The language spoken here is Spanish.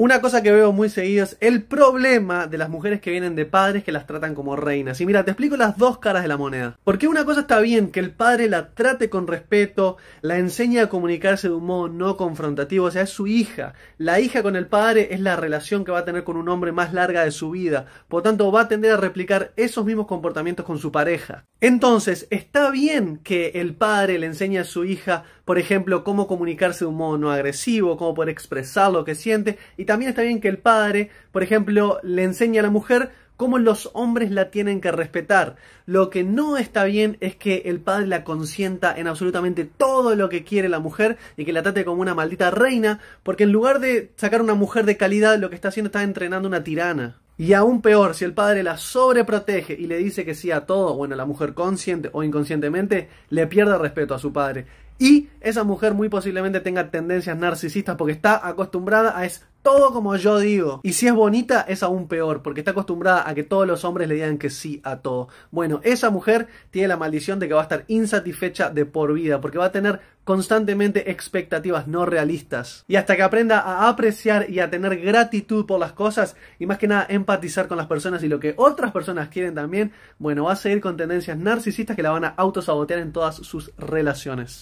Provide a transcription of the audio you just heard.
Una cosa que veo muy seguido es el problema de las mujeres que vienen de padres que las tratan como reinas. Y mira, te explico las dos caras de la moneda. Porque una cosa está bien, que el padre la trate con respeto, la enseñe a comunicarse de un modo no confrontativo, o sea, es su hija. La hija con el padre es la relación que va a tener con un hombre más larga de su vida. Por tanto, va a tender a replicar esos mismos comportamientos con su pareja. Entonces, ¿está bien que el padre le enseñe a su hija, por ejemplo, cómo comunicarse de un modo no agresivo, cómo poder expresar lo que siente? Y también está bien que el padre, por ejemplo, le enseñe a la mujer cómo los hombres la tienen que respetar. Lo que no está bien es que el padre la consienta en absolutamente todo lo que quiere la mujer y que la trate como una maldita reina, porque en lugar de sacar una mujer de calidad, lo que está haciendo está entrenando una tirana. Y aún peor, si el padre la sobreprotege y le dice que sí a todo, bueno, la mujer consciente o inconscientemente le pierde respeto a su padre. Y esa mujer muy posiblemente tenga tendencias narcisistas porque está acostumbrada a es todo como yo digo. Y si es bonita, es aún peor, porque está acostumbrada a que todos los hombres le digan que sí a todo. Bueno, esa mujer tiene la maldición de que va a estar insatisfecha de por vida, porque va a tener constantemente expectativas no realistas. Y hasta que aprenda a apreciar y a tener gratitud por las cosas, y más que nada empatizar con las personas y lo que otras personas quieren también, bueno, va a seguir con tendencias narcisistas que la van a autosabotear en todas sus relaciones.